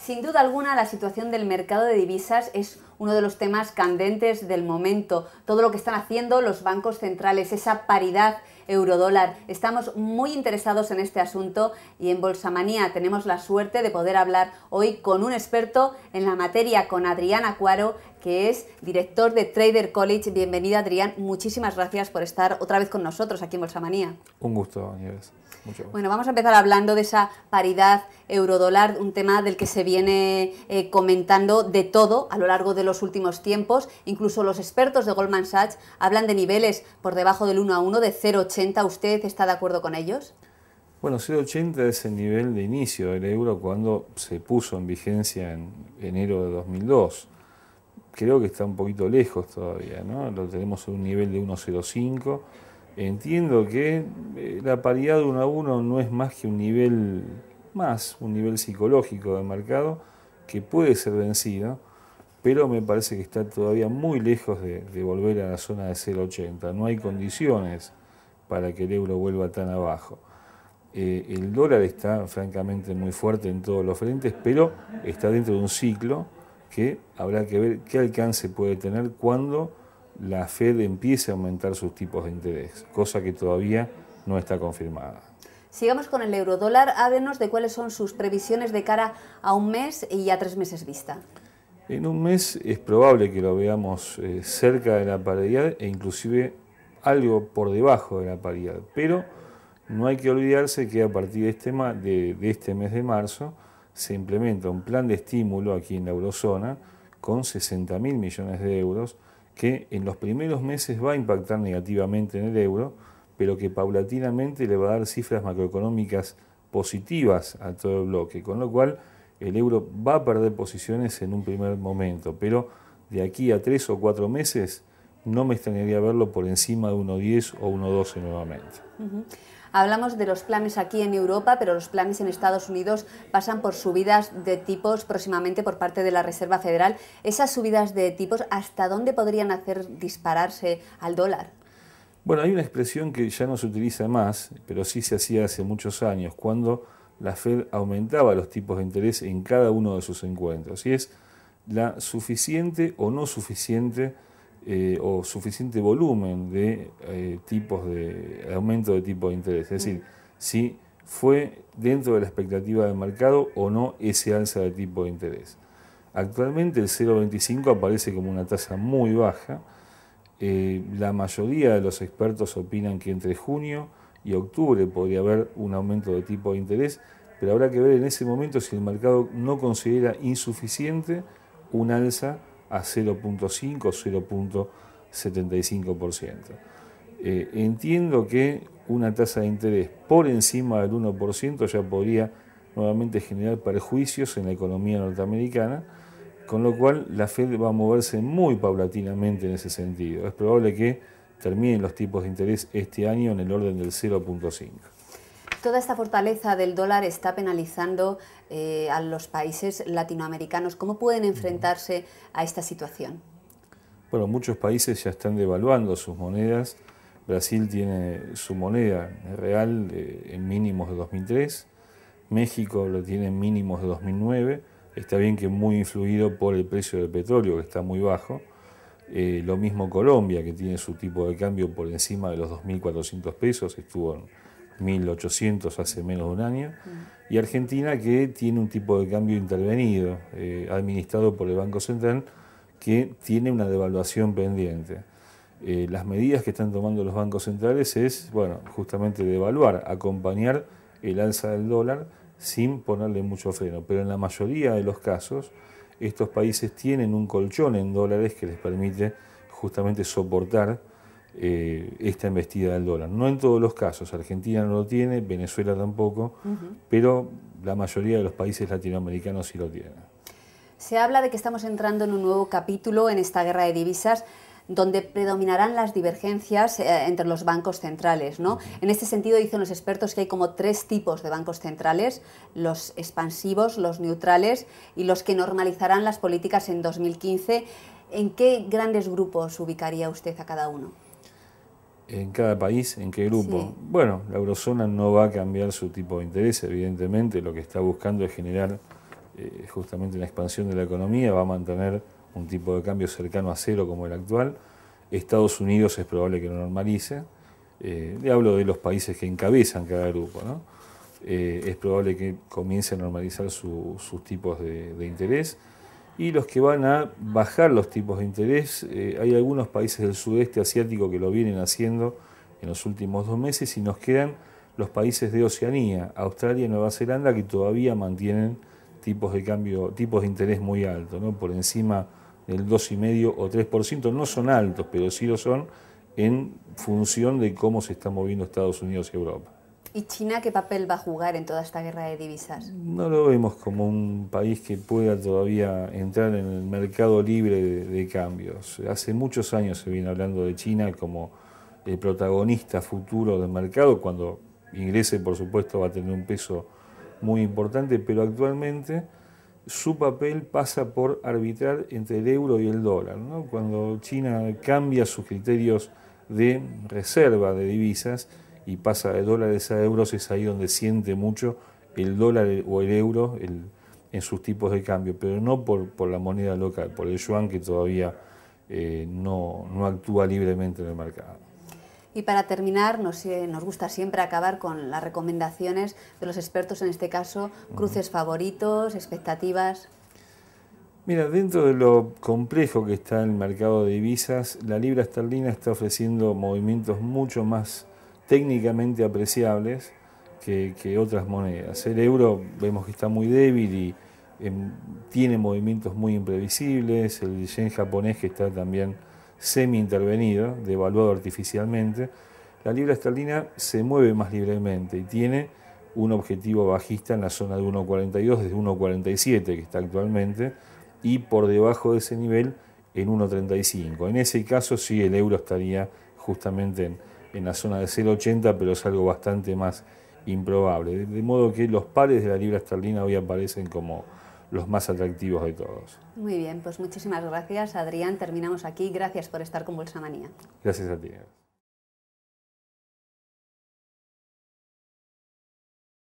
Sin duda alguna, la situación del mercado de divisas es uno de los temas candentes del momento, todo lo que están haciendo los bancos centrales, esa paridad eurodólar. Estamos muy interesados en este asunto y en Bolsamanía tenemos la suerte de poder hablar hoy con un experto en la materia, con Adrián Acuaro... que es director de Trader College. Bienvenido, Adrián. Muchísimas gracias por estar otra vez con nosotros aquí en Bolsamanía. Un gusto, Nieves. Bueno, vamos a empezar hablando de esa paridad eurodólar, un tema del que se viene eh, comentando de todo a lo largo de los los últimos tiempos. Incluso los expertos de Goldman Sachs hablan de niveles por debajo del 1 a 1 de 0,80. ¿Usted está de acuerdo con ellos? Bueno, 0,80 es el nivel de inicio del euro cuando se puso en vigencia en enero de 2002. Creo que está un poquito lejos todavía, ¿no? Lo tenemos en un nivel de 1,05. Entiendo que eh, la paridad de 1 a 1 no es más que un nivel más, un nivel psicológico de mercado que puede ser vencido pero me parece que está todavía muy lejos de, volver a la zona de 0,80. No hay condiciones para que el euro vuelva tan abajo. Eh, el dólar está francamente muy fuerte en todos los frentes, pero está dentro de un ciclo que habrá que ver qué alcance puede tener cuando la Fed empiece a aumentar sus tipos de interés, cosa que todavía no está confirmada. Sigamos con el euro dólar. háblenos de cuáles son sus previsiones de cara a un mes y a tres meses vista. En un mes es probable que lo veamos eh, cerca de la paridad e inclusive algo por debajo de la paridad, pero no hay que olvidarse que a partir de este, este mes de marzo se implementa un plan de estímulo aquí en la eurozona con 60.000 millones de euros que en los primeros meses va a impactar negativamente en el euro, pero que paulatinamente le va a dar cifras macroeconómicas positivas a todo el bloque, con lo cual el euro va a perder posiciones en un primer momento, pero de aquí a tres o cuatro meses no me extrañaría verlo por encima de 1.10 o 1.12 nuevamente. Hablamos de los planes aquí en Europa, pero los planes en Estados Unidos pasan por subidas de tipos próximamente por parte de la Reserva Federal. Esas subidas de tipos, ¿hasta dónde podrían hacer dispararse al dólar? Bueno, hay una expresión que ya no se utiliza más, pero sí se hacía hace muchos años, cuando la Fed aumentaba los tipos de interés en cada uno de sus encuentros. Y es la suficiente o no suficiente eh, o suficiente volumen de eh, tipos de aumento de tipo de interés. Es decir, si fue dentro de la expectativa del mercado o no ese alza de tipo de interés. Actualmente el 0,25 aparece como una tasa muy baja. Eh, la mayoría de los expertos opinan que entre junio y octubre podría haber un aumento de tipo de interés, pero habrá que ver en ese momento si el mercado no considera insuficiente un alza a 0.5 o 0.75%. Eh, entiendo que una tasa de interés por encima del 1% ya podría nuevamente generar perjuicios en la economía norteamericana, con lo cual la Fed va a moverse muy paulatinamente en ese sentido. Es probable que terminen los tipos de interés este año en el orden del 0.5. Toda esta fortaleza del dólar está penalizando eh, a los países latinoamericanos. ¿Cómo pueden enfrentarse a esta situación? Bueno, muchos países ya están devaluando sus monedas. Brasil tiene su moneda real eh, en mínimos de 2003, México lo tiene en mínimos de 2009, está bien que muy influido por el precio del petróleo, que está muy bajo, eh, lo mismo Colombia, que tiene su tipo de cambio por encima de los 2.400 pesos, estuvo en 1.800 hace menos de un año. Y Argentina, que tiene un tipo de cambio intervenido, eh, administrado por el Banco Central, que tiene una devaluación pendiente. Eh, las medidas que están tomando los bancos centrales es, bueno, justamente devaluar, acompañar el alza del dólar sin ponerle mucho freno. Pero en la mayoría de los casos, estos países tienen un colchón en dólares que les permite justamente soportar eh, esta embestida del dólar. No en todos los casos, Argentina no lo tiene, Venezuela tampoco, pero la mayoría de los países latinoamericanos sí lo tienen. Se habla de que estamos entrando en un nuevo capítulo en esta guerra de divisas donde predominarán las divergencias eh, entre los bancos centrales. ¿no? En este sentido dicen los expertos que hay como tres tipos de bancos centrales, los expansivos, los neutrales y los que normalizarán las políticas en 2015. ¿En qué grandes grupos ubicaría usted a cada uno? en cada país, en qué grupo. Bueno, la eurozona no va a cambiar su tipo de interés, evidentemente, lo que está buscando es generar eh, justamente la expansión de la economía, va a mantener un tipo de cambio cercano a cero como el actual, Estados Unidos es probable que lo normalice. Eh, le hablo de los países que encabezan cada grupo, ¿no? Eh, es probable que comience a normalizar sus tipos de, interés. Y los que van a bajar los tipos de interés, eh, hay algunos países del sudeste asiático que lo vienen haciendo en los últimos dos meses y nos quedan los países de Oceanía, Australia y Nueva Zelanda, que todavía mantienen tipos de cambio, tipos de interés muy altos, ¿no? por encima el 2,5 o 3%, no son altos, pero sí lo son en función de cómo se están moviendo Estados Unidos y Europa. ¿Y China qué papel va a jugar en toda esta guerra de divisas? No lo vemos como un país que pueda todavía entrar en el mercado libre de, de cambios. Hace muchos años se viene hablando de China como el protagonista futuro del mercado, cuando ingrese por supuesto va a tener un peso muy importante, pero actualmente su papel pasa por arbitrar entre el euro y el dólar. Cuando China cambia sus criterios de reserva de divisas y pasa de dólares a euros, es ahí donde siente mucho el dólar o el euro en sus tipos de cambio, pero no por, la moneda local, por el yuan que todavía eh, no actúa libremente en el mercado. Y para terminar, nos, nos, gusta siempre acabar con las recomendaciones de los expertos, en este caso, cruces favoritos, expectativas. Mira, dentro de lo complejo que está el mercado de divisas, la libra esterlina está ofreciendo movimientos mucho más técnicamente apreciables que, otras monedas. El euro vemos que está muy débil y em, tiene movimientos muy imprevisibles, el yen japonés que está también semi-intervenido, devaluado artificialmente, la libra esterlina se mueve más libremente y tiene un objetivo bajista en la zona de 1.42 desde 1.47 que está actualmente y por debajo de ese nivel en 1.35. En ese caso sí el euro estaría justamente en, la zona de 0.80 pero es algo bastante más improbable. De, de modo que los pares de la libra esterlina hoy aparecen como los más atractivos de todos. Muy bien, pues muchísimas gracias Adrián, terminamos aquí, gracias por estar con Bolsa Manía. Gracias a ti.